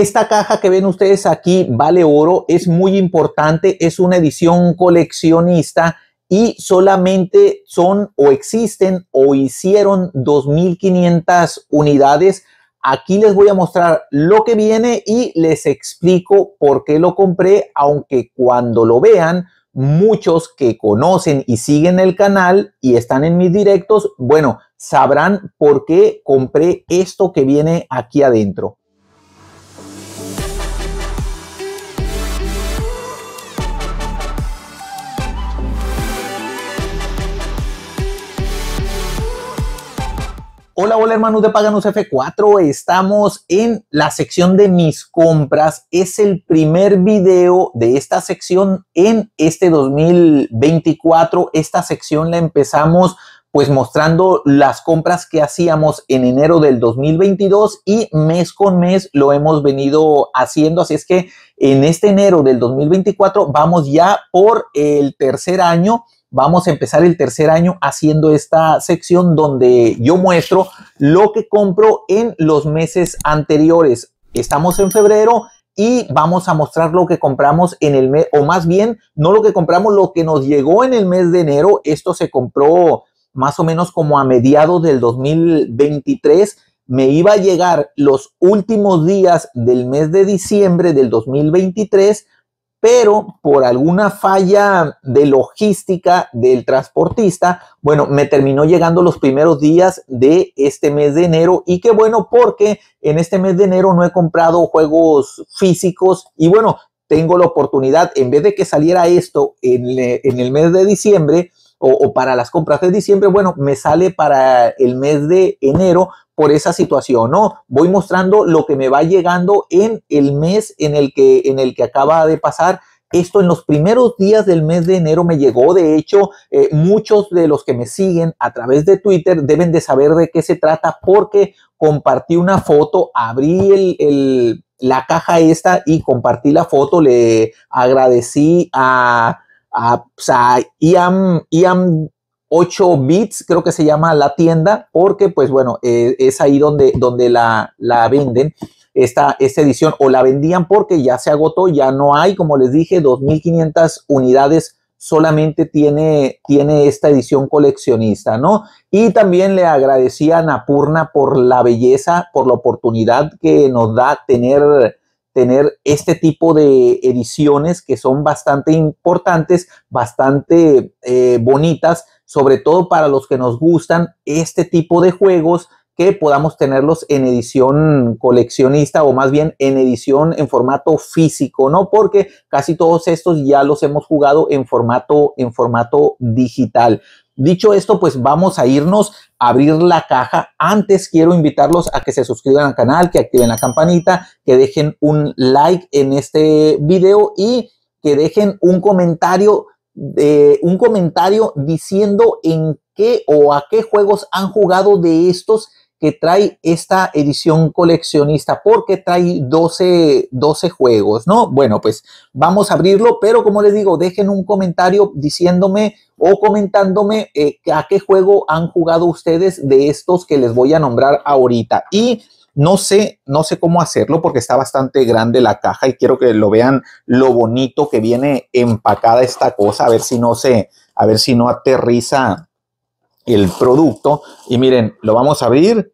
Esta caja que ven ustedes aquí vale oro, es muy importante, es una edición coleccionista y solamente son o existen o hicieron 2.500 unidades. Aquí les voy a mostrar lo que viene y les explico por qué lo compré, aunque cuando lo vean, muchos que conocen y siguen el canal y están en mis directos, bueno, sabrán por qué compré esto que viene aquí adentro. Hola, hola hermanos de Paganos F4, estamos en la sección de mis compras. Es el primer video de esta sección en este 2024. Esta sección la empezamos pues mostrando las compras que hacíamos en enero del 2022 y mes con mes lo hemos venido haciendo. Así es que en este enero del 2024 vamos ya por el tercer año vamos a empezar el tercer año haciendo esta sección donde yo muestro lo que compro en los meses anteriores. Estamos en febrero y vamos a mostrar lo que compramos en el mes, o más bien, no lo que compramos, lo que nos llegó en el mes de enero. Esto se compró más o menos como a mediados del 2023. Me iba a llegar los últimos días del mes de diciembre del 2023 pero por alguna falla de logística del transportista, bueno, me terminó llegando los primeros días de este mes de enero y qué bueno porque en este mes de enero no he comprado juegos físicos y bueno, tengo la oportunidad, en vez de que saliera esto en, en el mes de diciembre, o, para las compras de diciembre, bueno, me sale para el mes de enero por esa situación, ¿no? Voy mostrando lo que me va llegando en el mes en el que, en el que acaba de pasar esto en los primeros días del mes de enero me llegó. De hecho, eh, muchos de los que me siguen a través de Twitter deben de saber de qué se trata porque compartí una foto, abrí el, el, la caja esta y compartí la foto. Le agradecí a a, ah, sea, IAM, 8 bits, creo que se llama la tienda, porque pues bueno, eh, es ahí donde, donde la, venden. Esta, esta edición o la vendían porque ya se agotó, ya no hay, como les dije, 2.500 unidades solamente tiene, tiene esta edición coleccionista, ¿no? Y también le agradecían a Napurna por la belleza, por la oportunidad que nos da tener tener este tipo de ediciones que son bastante importantes, bastante eh, bonitas, sobre todo para los que nos gustan este tipo de juegos que podamos tenerlos en edición coleccionista o más bien en edición en formato físico, ¿no? Porque casi todos estos ya los hemos jugado en formato, en formato digital. Dicho esto, pues vamos a irnos a abrir la caja. Antes quiero invitarlos a que se suscriban al canal, que activen la campanita, que dejen un like en este video y que dejen un comentario, de eh, un comentario diciendo en qué o a qué juegos han jugado de estos que trae esta edición coleccionista porque trae 12, juegos, ¿no? Bueno, pues vamos a abrirlo, pero como les digo, dejen un comentario diciéndome o comentándome eh, a qué juego han jugado ustedes de estos que les voy a nombrar ahorita. Y no sé, no sé cómo hacerlo porque está bastante grande la caja y quiero que lo vean lo bonito que viene empacada esta cosa, a ver si no se, a ver si no aterriza el producto. Y miren, lo vamos a abrir.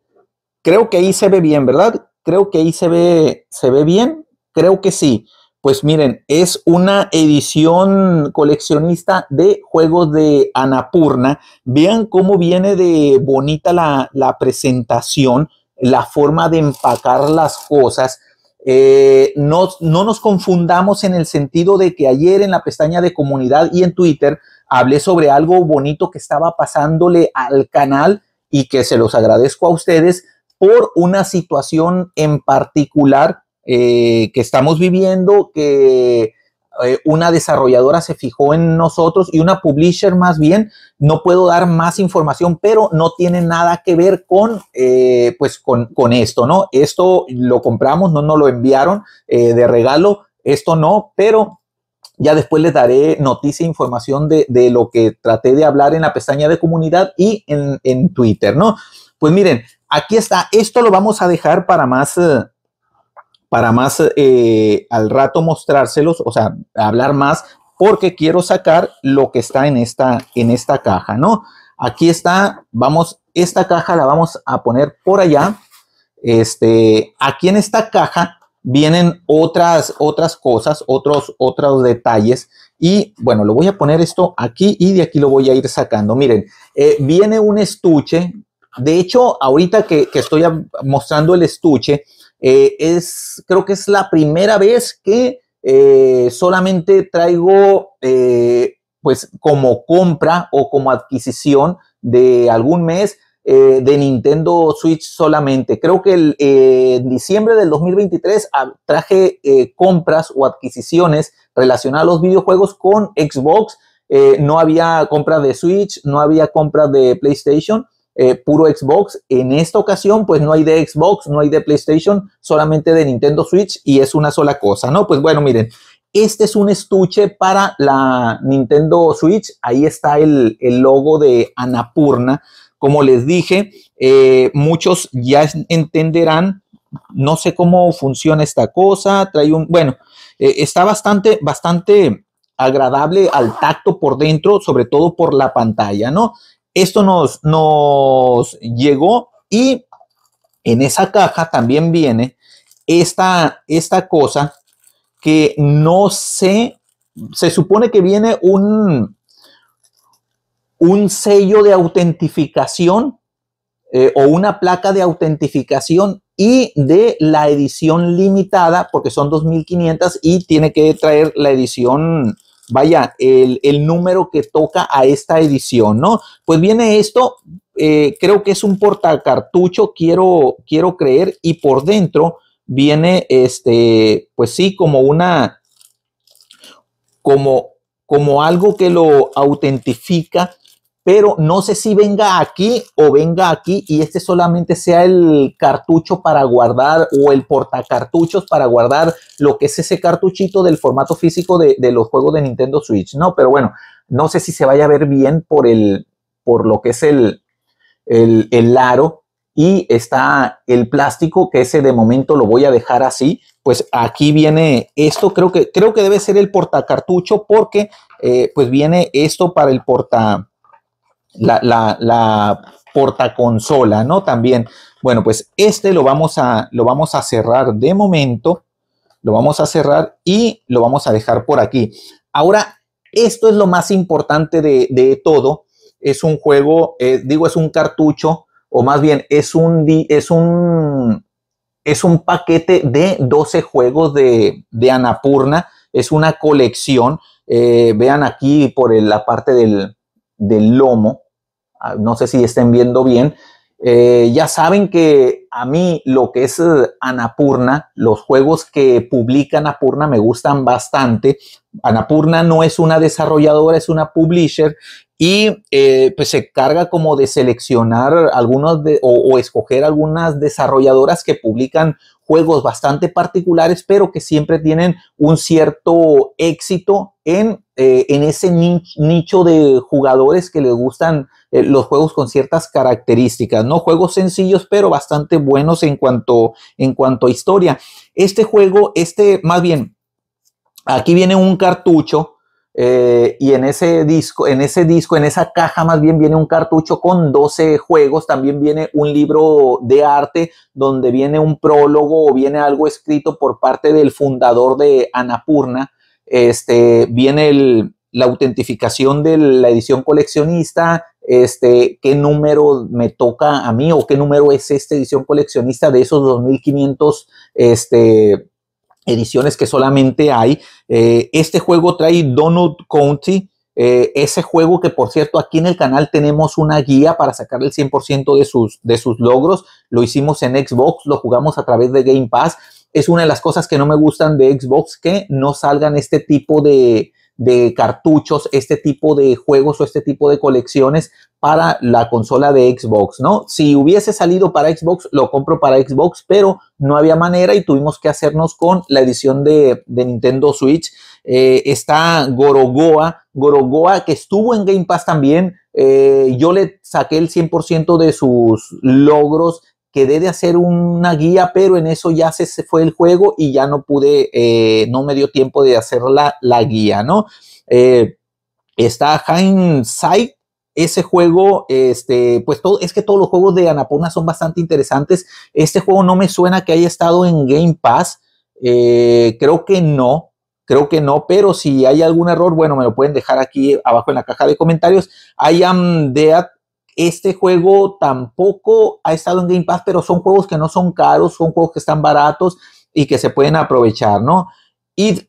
Creo que ahí se ve bien, ¿verdad? Creo que ahí se ve, se ve bien. Creo que sí. Pues miren, es una edición coleccionista de juegos de Anapurna. Vean cómo viene de bonita la, presentación, la forma de empacar las cosas. Eh, no, no nos confundamos en el sentido de que ayer en la pestaña de comunidad y en Twitter hablé sobre algo bonito que estaba pasándole al canal y que se los agradezco a ustedes por una situación en particular eh, que estamos viviendo, que eh, una desarrolladora se fijó en nosotros y una publisher más bien, no puedo dar más información, pero no tiene nada que ver con, eh, pues con, con, esto, ¿no? Esto lo compramos, no nos lo enviaron de regalo, esto no, pero ya después les daré noticia e información de, lo que traté de hablar en la pestaña de comunidad y en, Twitter, ¿no? Pues miren, aquí está. Esto lo vamos a dejar para más, eh, para más eh, al rato mostrárselos, o sea, hablar más, porque quiero sacar lo que está en esta, en esta caja, ¿no? Aquí está, vamos, esta caja la vamos a poner por allá. Este, aquí en esta caja vienen otras, otras cosas, otros, otros detalles. Y bueno, lo voy a poner esto aquí y de aquí lo voy a ir sacando. Miren, eh, viene un estuche. De hecho, ahorita que, estoy mostrando el estuche, eh, es, creo que es la primera vez que eh, solamente traigo, pues como compra o como adquisición de algún mes, eh, de Nintendo Switch solamente. Creo que el, eh, en diciembre del 2023 ah, traje eh, compras o adquisiciones relacionadas a los videojuegos con Xbox. no había compra de Switch, no había compra de PlayStation, puro Xbox. En esta ocasión, pues no hay de Xbox, no hay de PlayStation, solamente de Nintendo Switch y es una sola cosa, ¿no? Pues bueno, miren, este es un estuche para la Nintendo Switch. Ahí está el, el logo de Anapurna. Como les dije, eh, muchos ya entenderán, no sé cómo funciona esta cosa, trae un, bueno, eh, está bastante, bastante agradable al tacto por dentro, sobre todo por la pantalla, ¿no? Esto nos, llegó y en esa caja también viene esta, esta cosa que no sé, se supone que viene un, un sello de autentificación eh, o una placa de autentificación y de la edición limitada, porque son 2.500 y tiene que traer la edición, vaya, el, número que toca a esta edición, ¿no? Pues viene esto, eh, creo que es un portacartucho, quiero, quiero creer, y por dentro viene, este, pues sí, como una, como, como algo que lo autentifica pero no sé si venga aquí o venga aquí y este solamente sea el cartucho para guardar o el portacartuchos para guardar lo que es ese cartuchito del formato físico de, los juegos de Nintendo Switch, ¿no? Pero bueno, no sé si se vaya a ver bien por, el, por lo que es el, el, aro y está el plástico que ese de momento lo voy a dejar así. Pues aquí viene esto, creo que, creo que debe ser el portacartucho porque eh, pues viene esto para el porta la, la, la portaconsola, ¿no? También. Bueno, pues este lo vamos, a, lo vamos a cerrar de momento. Lo vamos a cerrar y lo vamos a dejar por aquí. Ahora, esto es lo más importante de, todo. Es un juego, eh, digo, es un cartucho, o más bien es un, es un, es un paquete de 12 juegos de, Anapurna. Es una colección. Eh, vean aquí por la parte del, del lomo, Ah, no sé si estén viendo bien, eh, ya saben que a mí lo que es eh, Anapurna, los juegos que publica Anapurna me gustan bastante. Anapurna no es una desarrolladora, es una publisher y eh, pues se carga como de seleccionar algunos o escoger algunas desarrolladoras que publican juegos bastante particulares, pero que siempre tienen un cierto éxito en, eh, en ese nicho de jugadores que les gustan eh, los juegos con ciertas características, ¿no? Juegos sencillos, pero bastante buenos en cuanto, en cuanto a historia. Este juego, este, más bien, aquí viene un cartucho eh, y en ese disco, en ese disco, en esa caja más bien viene un cartucho con 12 juegos, también viene un libro de arte donde viene un prólogo o viene algo escrito por parte del fundador de Anapurna. Este, viene la autentificación de la edición coleccionista, este, qué número me toca a mí o qué número es esta edición coleccionista de esos 2.500 este, ediciones que solamente hay. Eh, este juego trae Donut County, eh, ese juego que por cierto aquí en el canal tenemos una guía para sacar el 100% de sus, de sus logros. Lo hicimos en Xbox, lo jugamos a través de Game Pass. Es una de las cosas que no me gustan de Xbox, que no salgan este tipo de, de cartuchos, este tipo de juegos o este tipo de colecciones para la consola de Xbox, ¿no? Si hubiese salido para Xbox, lo compro para Xbox, pero no había manera y tuvimos que hacernos con la edición de, Nintendo Switch. Eh, está Gorogoa, Gorogoa que estuvo en Game Pass también. Eh, yo le saqué el 100% de sus logros quedé de hacer una guía, pero en eso ya se, fue el juego y ya no pude, eh, no me dio tiempo de hacer la, guía, ¿no? Eh, está Hindsight, ese juego, este, pues todo, es que todos los juegos de Anapurna son bastante interesantes. Este juego no me suena que haya estado en Game Pass. Eh, creo que no, creo que no, pero si hay algún error, bueno, me lo pueden dejar aquí abajo en la caja de comentarios. I am Dead este juego tampoco ha estado en Game Pass, pero son juegos que no son caros, son juegos que están baratos y que se pueden aprovechar, ¿no? If,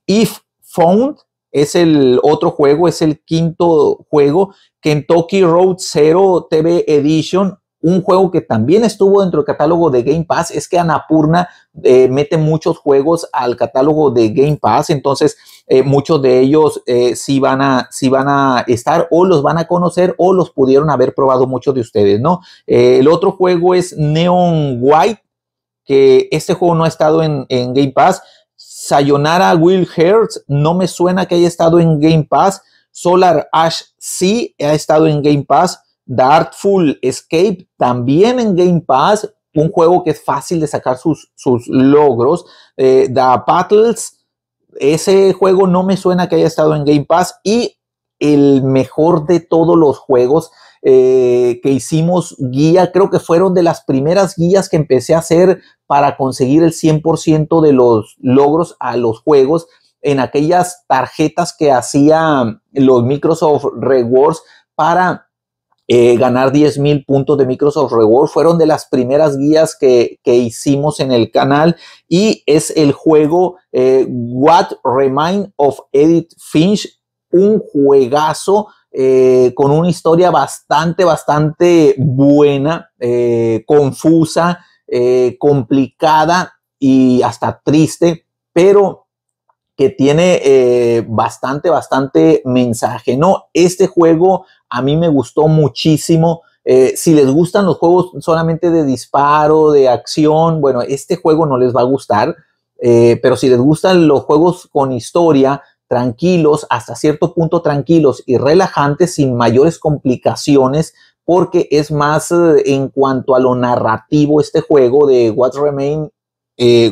Found es el otro juego, es el quinto juego. Kentucky Road Zero TV Edition un juego que también estuvo dentro del catálogo de Game Pass es que Anapurna eh, mete muchos juegos al catálogo de Game Pass, entonces eh, muchos de ellos eh, sí, van a, van a estar o los van a conocer o los pudieron haber probado muchos de ustedes, ¿no? el otro juego es Neon White, que este juego no ha estado en, Game Pass. Sayonara Will Hearts. no me suena que haya estado en Game Pass. Solar Ash sí ha estado en Game Pass. The Escape, también en Game Pass, un juego que es fácil de sacar sus, logros. Eh, The Battles, ese juego no me suena que haya estado en Game Pass. Y el mejor de todos los juegos eh, que hicimos guía, creo que fueron de las primeras guías que empecé a hacer para conseguir el 100% de los logros a los juegos en aquellas tarjetas que hacía los Microsoft Rewards para eh, ganar 10 mil puntos de Microsoft Reward. Fueron de las primeras guías que, hicimos en el canal y es el juego eh, What Remind of Edith Finch, un juegazo. Eh, con una historia bastante, bastante buena, confusa, complicada y hasta triste, pero que tiene eh, bastante, bastante mensaje, ¿no? Este juego a mí me gustó muchísimo. Eh, si les gustan los juegos solamente de disparo, de acción, bueno, este juego no les va a gustar, eh, pero si les gustan los juegos con historia, tranquilos, hasta cierto punto tranquilos y relajantes, sin mayores complicaciones, porque es más en cuanto a lo narrativo este juego de What Remain,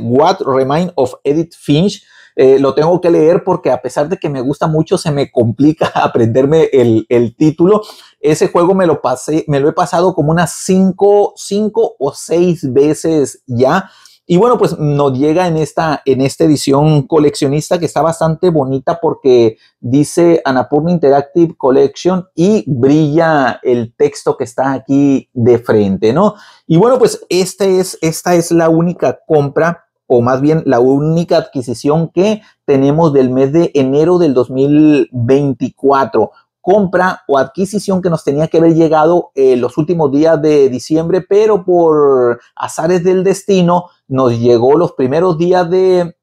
What Remain of Edith Finch, eh, lo tengo que leer porque a pesar de que me gusta mucho, se me complica aprenderme el, el título. Ese juego me lo, pasé, me lo he pasado como unas 5 cinco, o seis veces ya. Y bueno, pues nos llega en esta, en esta edición coleccionista que está bastante bonita porque dice Anapurna Interactive Collection y brilla el texto que está aquí de frente, ¿no? Y bueno, pues este es, esta es la única compra o más bien la única adquisición que tenemos del mes de enero del 2024 compra o adquisición que nos tenía que haber llegado eh, los últimos días de diciembre, pero por azares del destino nos llegó los primeros días de,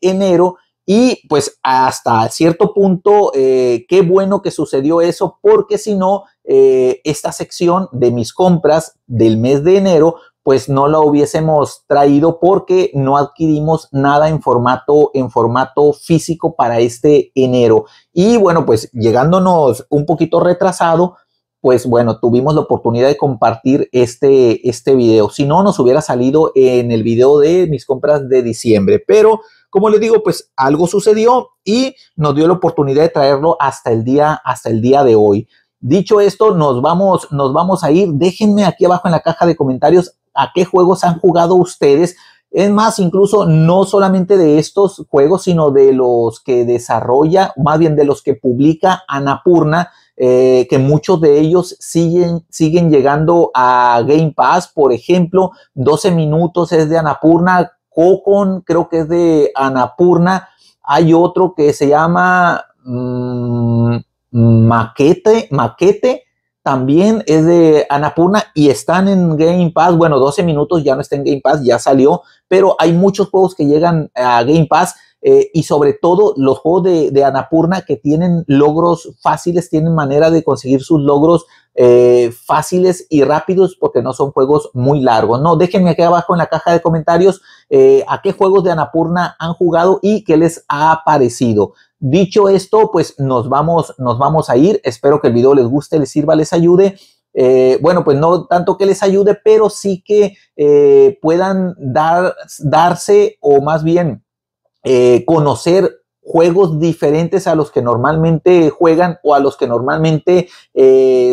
enero y pues hasta cierto punto, eh, qué bueno que sucedió eso, porque si no, eh, esta sección de mis compras del mes de enero pues no lo hubiésemos traído porque no adquirimos nada en formato, en formato físico para este enero. Y bueno, pues llegándonos un poquito retrasado, pues bueno, tuvimos la oportunidad de compartir este, este video. Si no, nos hubiera salido en el video de mis compras de diciembre, pero como les digo, pues algo sucedió y nos dio la oportunidad de traerlo hasta el día, hasta el día de hoy. Dicho esto, nos vamos, nos vamos a ir. Déjenme aquí abajo en la caja de comentarios a qué juegos han jugado ustedes. Es más, incluso no solamente de estos juegos, sino de los que desarrolla, más bien de los que publica Anapurna, eh, que muchos de ellos siguen, siguen llegando a Game Pass. Por ejemplo, 12 minutos es de Anapurna, Cocon creo que es de Anapurna. Hay otro que se llama... Mm, Maquete, Maquete también es de Anapurna y están en Game Pass. Bueno, 12 minutos ya no está en Game Pass, ya salió, pero hay muchos juegos que llegan a Game Pass. Eh, y sobre todo los juegos de, Anapurna que tienen logros fáciles, tienen manera de conseguir sus logros eh, fáciles y rápidos porque no son juegos muy largos. No, déjenme aquí abajo en la caja de comentarios eh, a qué juegos de Anapurna han jugado y qué les ha parecido. Dicho esto, pues nos vamos, nos vamos a ir. Espero que el video les guste, les sirva, les ayude. Eh, bueno, pues no tanto que les ayude, pero sí que eh, puedan dar, darse o más bien eh, conocer juegos diferentes a los que normalmente juegan o a los que normalmente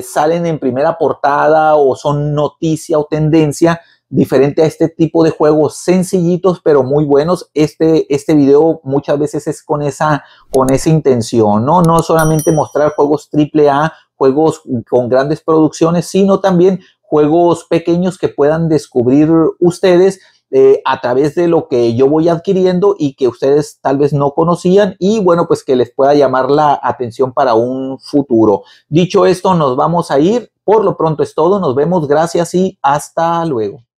salen en primera portada o son noticia o tendencia diferente a este tipo de juegos sencillitos pero muy buenos. Este, este video muchas veces es con esa, con esa intención, ¿no? No solamente mostrar juegos triple A, juegos con grandes producciones, sino también juegos pequeños que puedan descubrir ustedes eh, a través de lo que yo voy adquiriendo y que ustedes tal vez no conocían y bueno, pues que les pueda llamar la atención para un futuro. Dicho esto, nos vamos a ir. Por lo pronto es todo. Nos vemos. Gracias y hasta luego.